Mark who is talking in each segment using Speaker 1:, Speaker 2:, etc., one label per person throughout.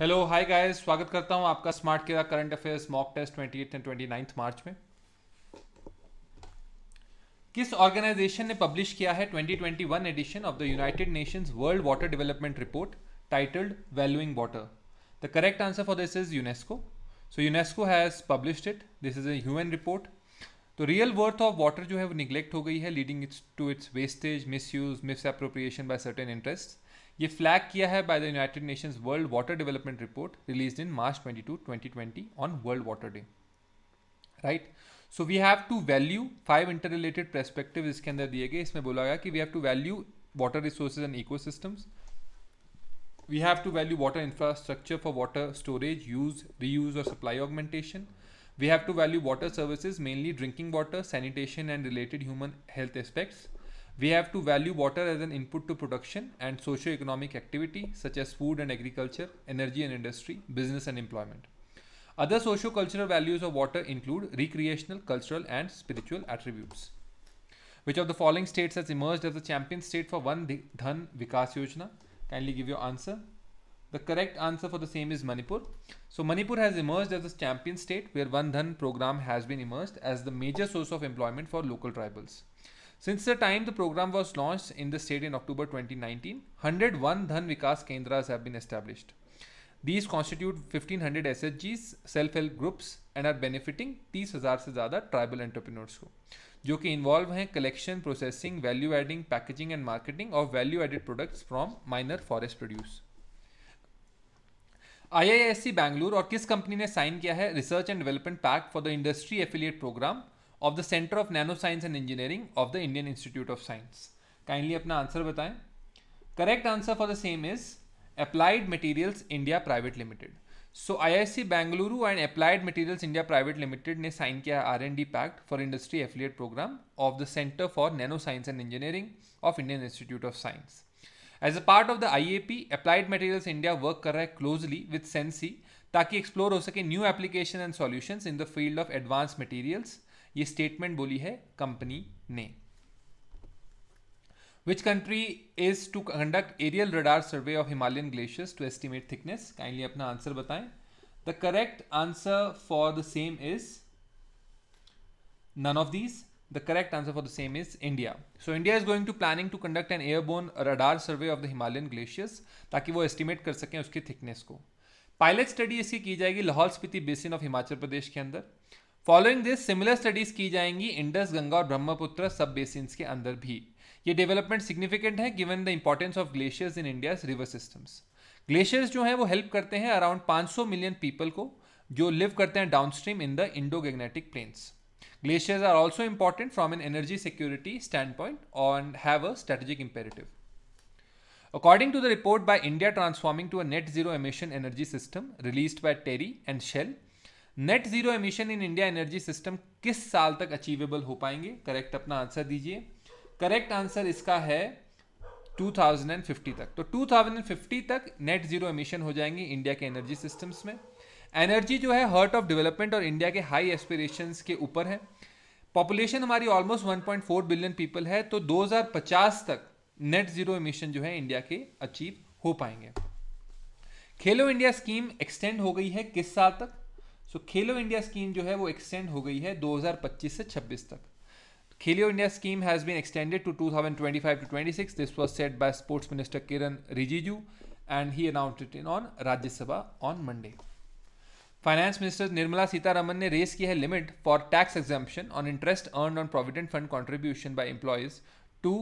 Speaker 1: Hello hi guys स्वागत करता हूं आपका स्मार्ट केरा current affairs mock test twenty and twenty March में किस ऑर्गेनाइजेशन ने पब्लिश किया है 2021 edition of the United Nations world water development report titled valuing water the correct answer for this is UNESCO so UNESCO has published it this is human report तो real worth of water जो है वो neglect हो गई है leading its to its wastage misuse misappropriation bye certain interest ये flag किया है by the United Nations world water development report release in March 22, 2020 on world water day right so we have to value five interrelated perspective इसके अंदर दिए गए इसमें बोला गया कि we have to value water resource and eco we have to value water infrastructure for water storage use reuse और supply augmentation we have to value water services mainly drinking water sanitation and related human health aspects We have to value water as an input to production and socio-economic activity such as food and agriculture, energy and industry, business and employment. Other socio-cultural values of water include recreational, cultural and spiritual attributes. Which of the following states has emerged as the champion state for One Dhan Vikas Yojana? Kindly give your answer. The correct answer for the same is Manipur. So Manipur has emerged as the champion state where One Dhan program has been emerged as the major source of employment for local tribals. Since the time the program was launched in the state in October 2019, 101 Dhan Vikas Kendras have been established. These constitute 1500 SHGs, self-help groups and are benefiting 30,000 से ज़्यादा tribal entrepreneurs को जो कि involve हैं collection processing value adding packaging and marketing of value added products from minor forest produce I I Bangalore और किस company ने sign किया है research and development pack for the industry affiliate programme of the centre of nano science and engineering of the Indian institute of science kindly अपना answer बताएं correct answer for the same is applied materials India private limited so IISc Bengaluru and applied materials India private limited ने sign किया R and D pact for industry affiliate programme of the centre for nano science and engineering of Indian institute of science as a part of the I A P applied materials India work कर रहा है closely with CeNSE ताकि explore हो सके new application and solutions in the field of advance materials ये statement बोली है company ने which country is to conduct aerial radar survey of Himalayan glaciers to estimate thickness kindly अपना answer बताएं the correct answer for the same is none of these the correct answer for the same is India so India is going to planning to conduct an airborne radar survey of the Himalayan glaciers ताकि वो estimate कर सकें उसकी thickness को pilot study इसकी की जाएगी Lahaul Spiti basin of Himachal Pradesh के अंदर फॉलोइंग दिस सिमिलर स्टडीज की जाएंगी इंडस गंगा और ब्रह्मपुत्र सब बेसिन्स के अंदर भी ये डेवलपमेंट सिग्निफिकेंट है given the importance of glaciers in India river system glaciers जो हैं वो हेल्प करते हैं अराउंड पांच सौ मिलियन पीपल को जो लिव करते हैं downstream in the Indo Gangetic plains glaciers are also important from an energy security standpoint and have a strategic imperative according to the report by India transforming to a net zero emission energy system release by TERI and Shell net zero emission in India energy system किस साल तक achievable हो पाएंगे correct अपना answer दीजिए correct answer इसका है 2050 तक तो 2050 तक नेट जीरो एमिशन हो जाएंगे इंडिया के एनर्जी सिस्टम्स में एनर्जी जो है हर्ट ऑफ डेवलपमेंट और इंडिया के हाई एस्पिरेशंस के ऊपर है पॉपुलेशन हमारी ऑलमोस्ट 1.4 बिलियन पीपल है तो 2050 तक नेट जीरो एमिशन जो है इंडिया के अचीव हो पाएंगे खेलो इंडिया स्कीम एक्सटेंड हो गई है किस साल तक सो खेलो इंडिया स्कीम जो है वो एक्सटेंड हो गई है 2025 से 26 तक Khelo India scheme has been extended to 2025 thousand twenty two 26 this was set by sports minister Kiran Rijiju and he announce it in on Rajya Sabha on Monday finance minister Nirmala Sitharaman ने रेस की है limit for tax exemption on interest earn on provident fund contribution by employees to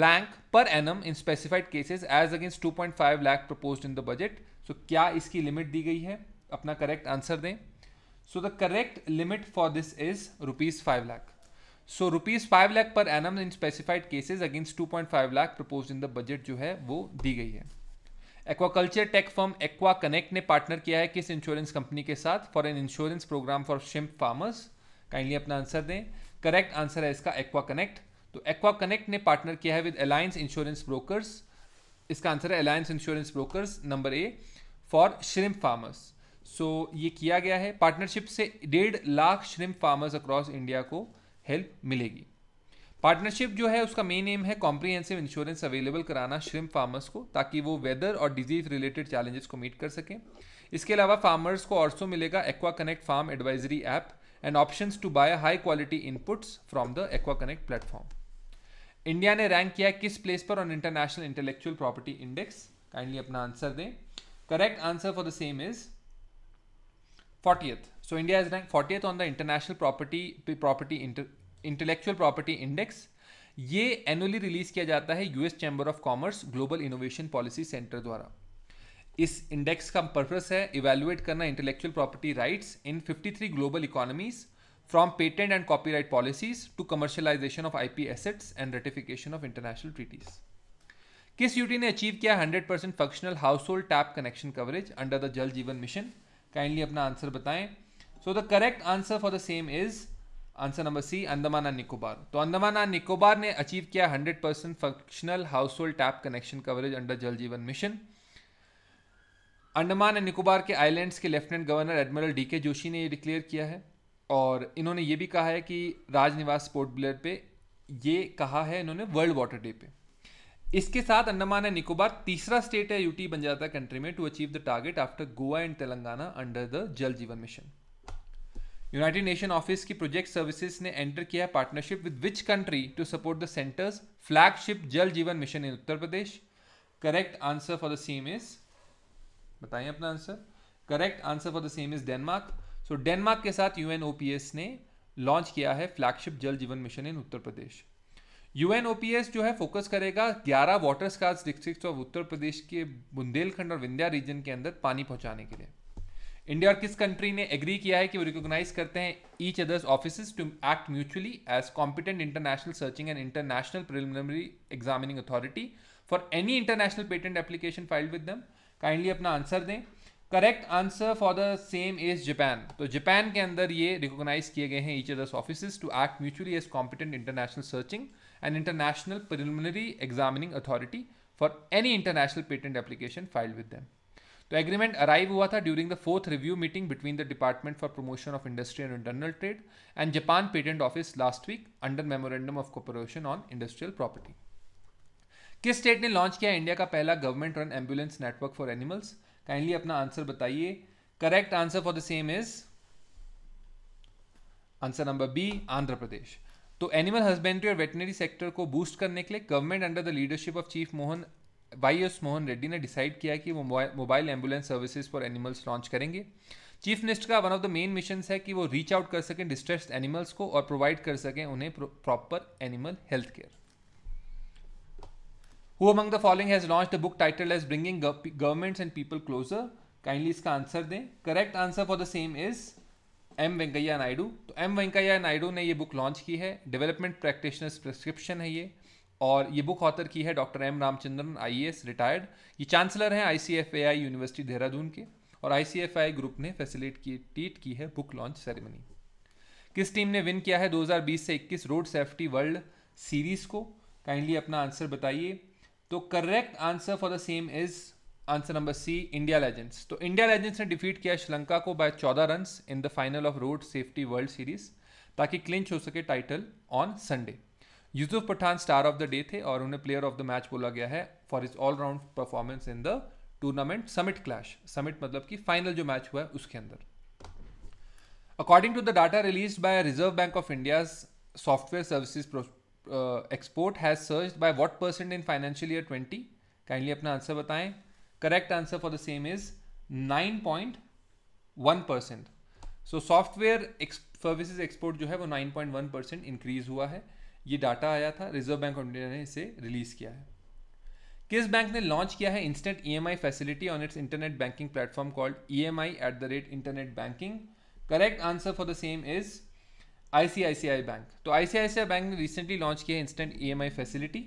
Speaker 1: blank per annum in specified cases as against two point five lakh propose in the budget so क्या इसकी limit दी गई है अपना correct answer दें so the correct limit for this is rupees five lakh so rupees five lakh per annum in specified cases against two point five lakh propose in the budget जो है वो दी गई है aquaculture tech firm Aqua Connect ने partner किया है किस इंश्योरेंस कंपनी के साथ for an insurance programme for shrimp farmers kindly अपना आंसर दें करेक्ट आंसर है इसका एक्वा कनेक्ट तो एक्वा कनेक्ट ने पार्टनर किया है विद अलायंस इंश्योरेंस ब्रोकर्स इसका आंसर है Alliance Insurance Brokers number A for shrimp farmers so so, ये किया गया है पार्टनरशिप से डेढ़ lakh shrimp farmers across India को हेल्प मिलेगी पार्टनरशिप जो है उसका मेन एम है कॉम्प्रीहेंसिव इंश्योरेंस अवेलेबल कराना श्रिम फार्मर्स को ताकि वो वेदर और डिजीज रिलेटेड चैलेंजेस को मीट कर सकें इसके अलावा फार्मर्स को और मिलेगा aqua connect farm advisory app and option to buy high quality inputs from the Aqua Connect platform India ने रैंक किया किस प्लेस पर on international intellectual property index kindly अपना आंसर दें correct answer for the same is 40th. So India is ranked 40th on the International Property Property Inter, Intellectual Property Index. ये annually release किया जाता है US chamber of commerce global innovation policy centre द्वारा इस index का purpose है evaluate करना intellectual property rights in 53 global economies from patent and copyright policies to commercialisation of IP assets and ratification of international treaties किस UT ने achieve किया 100% functional household tap connection coverage under the Jal Jeevan mission kindly अपना answer बताएं so the correct answer for the same is answer number C Andaman and Nicobar तो Andaman and Nicobar ने achieve किया 100 percent functional household tap connection coverage under Jal Jeevan mission Andaman and Nicobar के islands के lieutenant governor admiral D के जोशी ने ये डिक्लेयर किया है और इन्होंने ये भी कहा है कि राजनिवास पोर्ट ब्लेयर पे ये कहा है इन्होंने वर्ल्ड वाटर डे पे इसके साथ अंडमान एंड निकोबार तीसरा स्टेट है यूटी बन जाता है कंट्री में to achieve the target after Goa and Telangana under the Jal Jeevan mission united nation office की प्रोजेक्ट सर्विसेज ने एंटर किया है partnership with which country to support the centre's flagship Jal Jeevan mission in Uttar Pradesh correct answer for the same is बताइए अपना answer correct answer for the same is Denmark so Denmark के साथ UNOPS ने launch किया है flagship Jal Jeevan mission in Uttar Pradesh UNOPS जो है focus करेगा 11 water scarce district of Uttar Pradesh के बुंदेलखंड और विंध्या रीजन के अंदर पानी पहुंचाने के लिए इंडिया और किस कंट्री ने एग्री किया है कि वो रिकॉग्नाइज करते हैं each others office to act mutually as competent international searching and international preliminary examining authority for any international patent application filed with them kindly अपना आंसर दें correct answer for the same is Japan तो Japan के अंदर ये recognise किए गए हैं each others office to act mutually as competent international searching an international preliminary examining authority for any international patent application filed with them. तो agreement arrive हुआ था during the fourth review meeting between the department for promotion of industry and internal trade and Japan patent office last week under memorandum of cooperation on industrial property किस state ने launch किया India का पहला government run ambulance network for animals kindly अपना answer बताइए correct answer for the same is answer number B Andhra Pradesh तो animal husbandry और veterinary sector को बूस्ट करने के लिए government under the leadership of chief Mohan Y S Mohan Reddy ने डिसाइड किया कि वो mobile ambulance services for animals launch करेंगे चीफ मिनिस्टर का one of the main mission है कि वो रीच आउट कर सकें डिस्ट्रेस्ड एनिमल्स को और प्रोवाइड कर सकें उन्हें proper animal health care who among the following has launch the book title as bringing governments and people closer kindly इसका आंसर दें correct answer for the same is M Venkaiah Naidu तो M Venkaiah Naidu ने ये बुक लॉन्च की है development practitioners prescription है ये और ये बुक ऑथर की है doctor M Ramachandran I retired ये चांसलर हैं आई यूनिवर्सिटी देहरादून के और आई ग्रुप ने फैसिलिट की टीट की है बुक लॉन्च सेरेमनी किस टीम ने विन किया है 2020 से 21 रोड सेफ्टी वर्ल्ड सीरीज को काइंडली अपना आंसर बताइए तो correct answer for the same is answer number C India legends तो इंडिया लेजेंड्स ने डिफीट किया श्रीलंका को बाय चौदह run in the final of road safety world series ताकि क्लिंच हो सके title on Sunday Yusuf Pathan star of the day थे और उन्हें प्लेयर ऑफ द मैच बोला गया है for his all round performance in the tournament summit clash summit मतलब कि फाइनल जो मैच हुआ है उसके अंदर according to the data release by Reserve Bank of India software services export has search by what percent in financial year twenty kindly अपना answer बताएं Correct answer for the same is 9.1%. So software services export जो है वो 9.1 percent increase हुआ है ये data आया था रिजर्व बैंक ऑफ इंडिया ने इसे रिलीज किया है किस बैंक ने लॉन्च किया है instant EMI facility on its internet banking platform called EMI at the rate internet banking correct answer for the same is ICICI bank तो आईसीआईसीआई बैंक ने रिसेंटली लॉन्च किया है instant EMI facility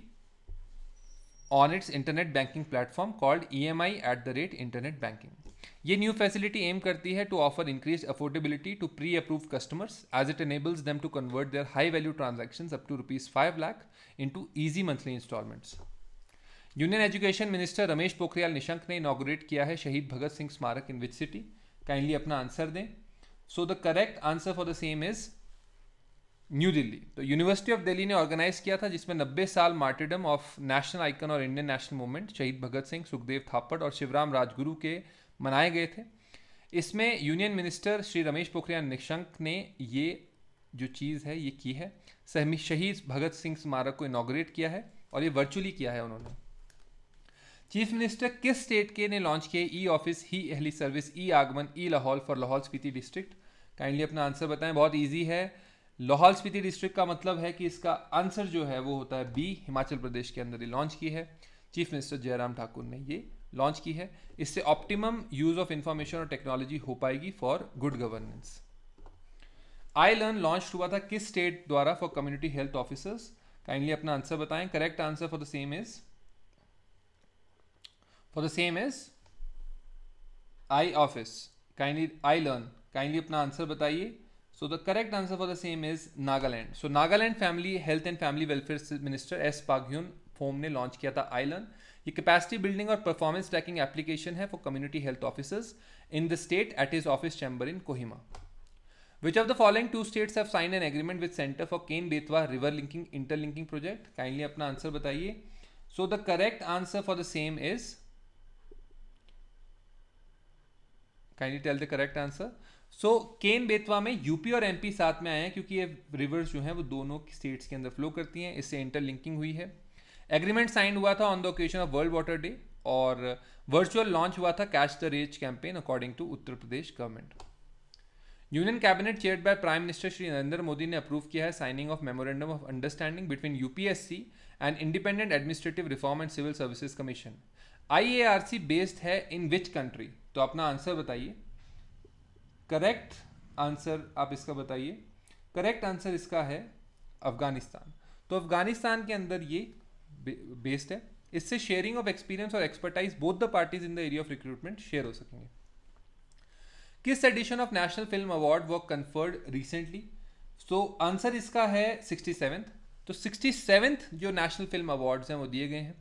Speaker 1: internet banking platform called E M I at the rate internet banking ये new facility aim करती है to offer increase affordability to pre approve customers as it enables them to convert there high value transaction up to rupees five lakh to easy monthly installments union education minister Ramesh Pokhriyal Nishank ने inaugurate किया है Shaheed Bhagat Singh Smarak in which city kindly अपना answer दें so the correct answer for the same is new Delhi तो university of Delhi ने organise किया था जिसमें 90 साल मार्टिडम ऑफ नेशनल आइकन और Indian national movement Shaheed Bhagat Singh Sukhdev थापड़ और शिवराम राजगुरु के मनाए गए थे इसमें यूनियन मिनिस्टर श्री रमेश पोखरियाल निशंक ने ये जो चीज़ है ये की है सहमी शहीद भगत सिंह स्मारक को इनाग्रेट किया है और ये वर्चुअली किया है उन्होंने चीफ मिनिस्टर किस स्टेट के ने लॉन्च किए e office he एहली service E Aagman E Lahaul for Lahaul Spiti district kindly अपना आंसर बताएं बहुत ईजी है लाहौल स्पीति डिस्ट्रिक्ट का मतलब है कि इसका आंसर जो है वो होता है बी हिमाचल प्रदेश के अंदर ये लॉन्च की है चीफ मिनिस्टर जयराम ठाकुर ने ये लॉन्च की है इससे ऑप्टिमम यूज ऑफ इंफॉर्मेशन और टेक्नोलॉजी हो पाएगी for good governance I learn launch हुआ था किस स्टेट द्वारा for community health officers kindly अपना आंसर बताएं correct answer for the same is for the same is I office kindly I learn kindly अपना आंसर बताइए So the correct answer for the same is Nagaland. So Nagaland Family Health and Family Welfare Minister S. Paghyun Phom ने launch किया था I learn ये capacity building और performance tracking application है for community health officers in the state at is office chamber in Kohima Which of the following two states have signed an agreement with Center for Cane Betwa River Linking Interlinking Project? Kindly अपना answer बताइए So the correct answer for the same is kindly tell the correct answer. So Ken Betwa में UP और MP साथ में आए हैं क्योंकि ये रिवर्स जो हैं वो दोनों स्टेट्स के अंदर फ्लो करती हैं इससे इंटरलिंकिंग हुई है एग्रीमेंट साइन हुआ था on the occasion of world water day और वर्चुअल लॉन्च हुआ था catch the rain campaign according to Uttar Pradesh government union cabinet chair by prime minister Shri Narendra Modi ने अप्रूव किया है signing of memorandum of understanding between UPSC and independent administrative reform and civil services commission I based है in which country तो अपना answer बताइए correct answer आप इसका बताइए करेक्ट आंसर इसका है अफगानिस्तान तो अफगानिस्तान के अंदर ये बेस्ड है इससे शेयरिंग ऑफ एक्सपीरियंस और expertise both the parties in the area of recruitment share हो सकेंगे किस edition of national film award walk conferred recently so answer इसका है सिक्सटी सेवेंथ तो सिक्सटी सेवेंथ जो नेशनल फिल्म अवार्ड्स हैं वो दिए गए हैं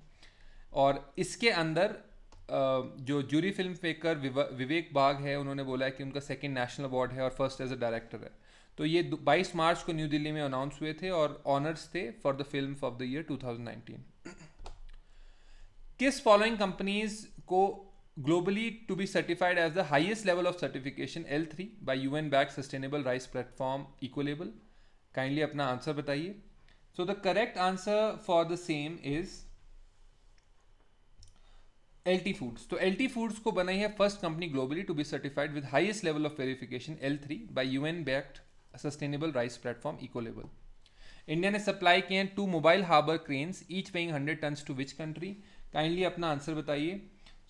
Speaker 1: और इसके अंदर जो jury film maker Vivek Bagh है उन्होंने बोला है कि उनका सेकेंड नेशनल अवार्ड है और फर्स्ट एज अ डायरेक्टर है तो ये 22 मार्च को न्यू दिल्ली में अनाउंस हुए थे और ऑनर्स थे for the film of the year 2019 किस फॉलोइंग कंपनीज को globally to be certified as the highest level of certification L three by U N back sustainable rice platform इक्वलेबल काइंडली अपना answer बताइए so the correct answer for the same is L foods तो L foods को बनाई है first company globally to be certified with highest level of verification L three by U N backed sustainable rice platform eco level India ने supply किए हैं two mobile harbour cranes each paying hundred ton to which country kindly अपना answer बताइए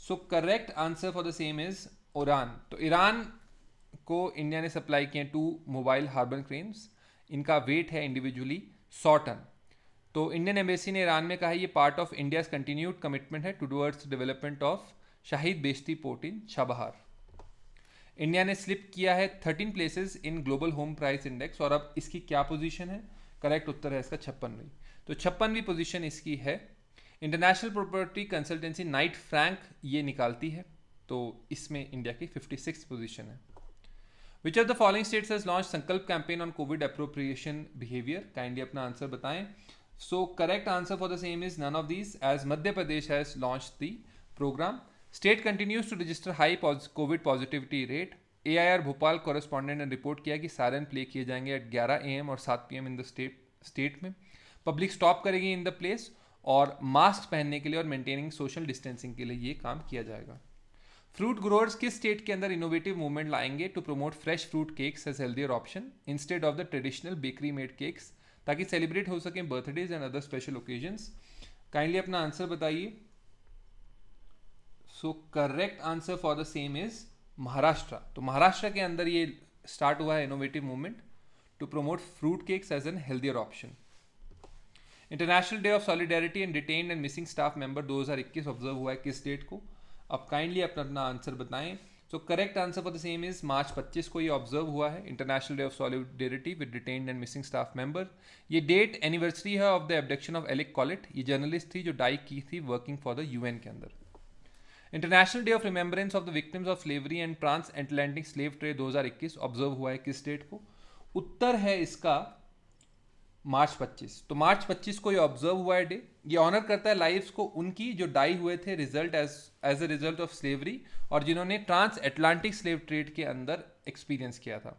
Speaker 1: so correct answer for the same is Iran तो Iran को India ने supply किए हैं टू मोबाइल हार्बर क्रेन्स इनका वेट है इंडिविजुअली सौ टन तो इंडियन एम्बेसी ने ईरान में कहा ये part of India's continued commitment है to towards development of Shahid Beheshti port in Chabahar India ने स्लिप किया है thirteen places in global home price index और अब इसकी क्या पोजीशन है करेक्ट उत्तर है इसका छप्पनवीं तो छप्पनवीं पोजीशन इसकी है international property consultancy Knight Frank ये निकालती है तो इसमें इंडिया की फिफ्टी सिक्स पोजिशन है which of the following states has launch Sankalp campaign on COVID appropriation behaviour kindly अपना आंसर बताएं so correct answer for the same is none of these as Madhya Pradesh has launch the programme state continues to register high COVID positivity rate A I R Bhopal correspondent ने report किया कि siren play किए जाएंगे eight ग्यारह ए M और सात P M in the state state में public stop करेगी इन द प्लेस और मास्क पहनने के लिए और मेंटेनिंग सोशल डिस्टेंसिंग के लिए ये काम किया जाएगा फ्रूट ग्रोअर्स किस स्टेट के अंदर इनोवेटिव मूवमेंट लाएंगे to promote fresh fruit cakes as healthier option instead of the traditional bakery made cakes ताकि सेलिब्रेट हो सकें birthdays and other special occasions kindly अपना आंसर बताइए so correct answer for the same is Maharashtra तो महाराष्ट्र के अंदर ये स्टार्ट हुआ है innovative movement to promote fruit cakes as an healthier option international day of solidarity and detain and missing staff member 2021 observe हुआ है किस डेट को आप काइंडली अपना अपना आंसर बताएं so correct answer for the same is March 25 को ये ऑब्जर्व हुआ है international day of solidarity with detained and missing staff member ये डेट एनिवर्सरी है of the abduction of Alec Collett ये जर्नलिस्ट थी जो डाई की थी वर्किंग फॉर द यूएन के अंदर international day of remembrance of the victims of slavery and trans Atlantic slave trade दो ऑब्जर्व हुआ है किस डेट को उत्तर है इसका मार्च 25 तो मार्च 25 को ये ऑब्जर्व हुआ है डे ये ऑनर करता है लाइव्स को उनकी जो डाई हुए थे result as as a result of slavery और जिन्होंने ट्रांस एटलांटिक स्लेव ट्रेड के अंदर एक्सपीरियंस किया था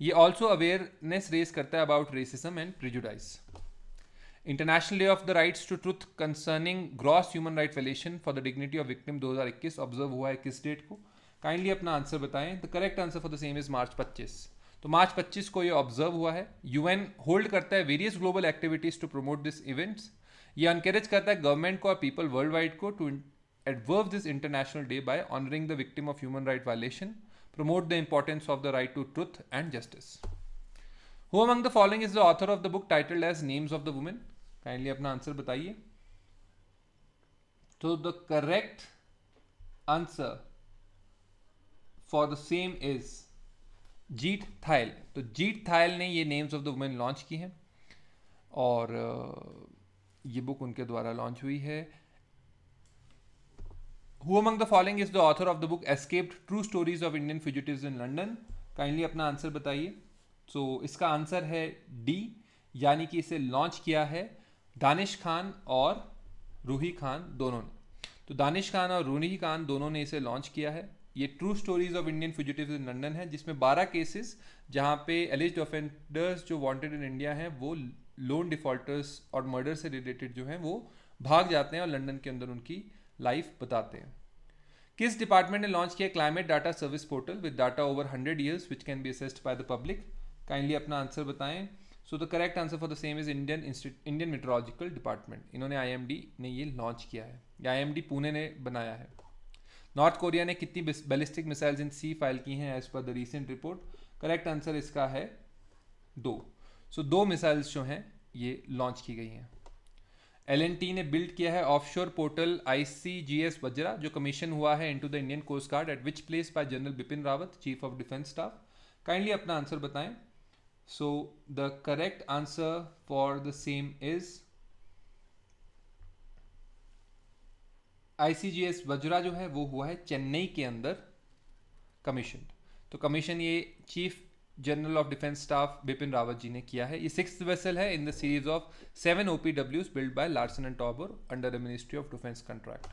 Speaker 1: ये ऑल्सो अवेयरनेस रेज करता है about racism and prejudice international day of the rights to truth concerning gross human right violation for the dignity of victim 2021 observe हुआ है किस डेट को काइंडली अपना आंसर बताएं the correct answer for the same is March पच्चीस तो मार्च 25 को ये ऑब्जर्व हुआ है यूएन होल्ड करता है various global activities to promote this events ये अनकरेज करता है गवर्नमेंट को और पीपल वर्ल्ड वाइड को टू एडवर्व this international day by honouring the victim of human right violation promote the importance of the right to truth and justice who among the following is the author of the book titled as names of the women kindly अपना answer बताइए तो the correct answer for the same is Jeet Thayil तो जीट थायल ने ये names of the women launch की हैं और ये बुक उनके द्वारा लॉन्च हुई है who among the following is the author of the book escaped true stories of Indian fugitive in London kindly अपना आंसर बताइए सो so, इसका आंसर है डी यानी कि इसे लॉन्च किया है दानिश खान और रूही खान दोनों ने तो दानिश खान और रूही खान दोनों ने इसे लॉन्च किया है ये true stories of Indian fugitive in London है जिसमें बारह केसेस जहाँ पे एलिज्ड ऑफेंडर्स जो वॉन्टेड इन इंडिया हैं वो लोन डिफॉल्टर्स और मर्डर से रिलेटेड जो हैं वो भाग जाते हैं और लंदन के अंदर उनकी लाइफ बताते हैं किस डिपार्टमेंट ने लॉन्च किया climate data service portal with data over hundred years which can be accessed by the public kindly अपना आंसर बताएं so the correct answer for the same is Indian Indian meteorological department इन्होंने I ने ये launch किया है या IMD Pune ने बनाया है नॉर्थ कोरिया ने कितनी ballistic missiles in sea file की हैं as per the recent report correct answer इसका है दो सो so, दो मिसाइल्स जो हैं ये लॉन्च की गई हैं एल ने बिल्ड किया है ऑफशोर पोर्टल आईसीजीएस वज्रा जो कमीशन हुआ है into the Indian coast guard at which place by general Bipin Rawat chief of defence staff kindly अपना आंसर बताएं so the correct answer for the same is ICGS Vajra जो है वो हुआ है चेन्नई के अंदर कमीशन तो कमीशन ये chief general of defence staff Bipin Rawat ji ने किया है ये सिक्स वेसल है in the series of seven OPW build by Larsen and Toubro under the ministry of defence contract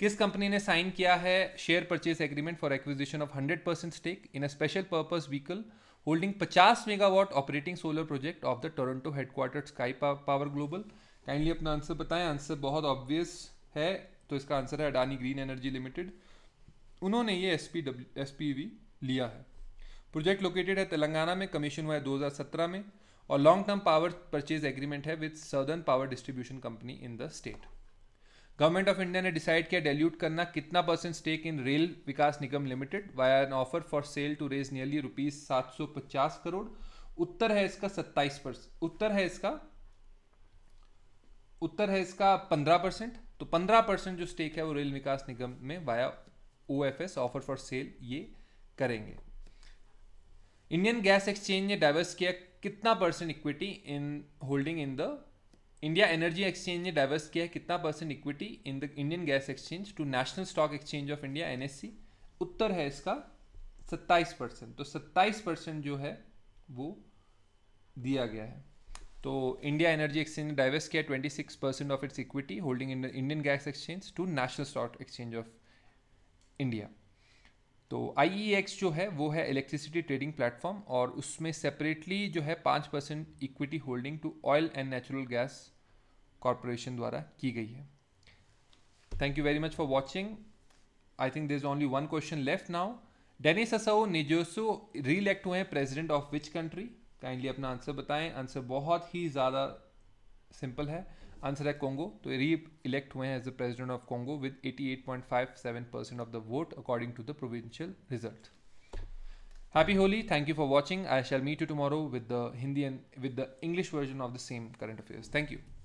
Speaker 1: किस कंपनी ने साइन किया है share purchase agreement for acquisition of hundred percent stake in a special purpose vehicle holding पचास megawatt operating solar project of the Toronto headquarter Sky Power global kindly अपना answer बताएं answer बहुत obvious है तो इसका answer है Adani green energy limited उन्होंने ये S P W S P V लिया है प्रोजेक्ट लोकेटेड है तेलंगाना में कमीशन हुआ है 2017 में और long term power purchase agreement है with southern power distribution company in the state government of India ने डिसाइड किया डेल्यूट करना कितना percent stake in rail Vikas Nigam limited via an offer for sale to raise nearly rupees सात सौ पचास करोड़ उत्तर है इसका सत्ताईस परसेंट उत्तर है इसका उत्तर है इसका पंद्रह परसेंट तो 15 परसेंट जो स्टेक है वो रेल विकास निगम में via O F S offer for sale ये करेंगे इंडियन गैस एक्सचेंज ने डाइवर्स किया कितना percent equity in holding in the India energy exchange ने डाइवर्स किया है कितना percent equity in the Indian gas exchange to national stock exchange of India NSC उत्तर है इसका सत्ताईस परसेंट तो सत्ताईस परसेंट जो है वो दिया गया है तो इंडिया एनर्जी एक्सचेंज ने डाइवेस्ट किया six percent of its equity holding in Indian gas exchange to national stock exchange of India तो आई e जो है वो है इलेक्ट्रिसिटी ट्रेडिंग प्लेटफॉर्म और उसमें सेपरेटली जो है पाँच percent equity holding to oil and natural gas corporation द्वारा की गई है thank you very much for watching I think this only one question left now Denis Sassou Nguesso reelect हुए हैं president of which country kindly अपना answer बताएं answer बहुत ही ज़्यादा सिंपल है आंसर है कोंगो तो री इलेक्ट हुए हैं as the president of Congo with 88.57 percent of the vote according to the provincial result happy Holi thank you for watching I shall meet you tomorrow with the Hindi and with the English version of the same current affairs thank you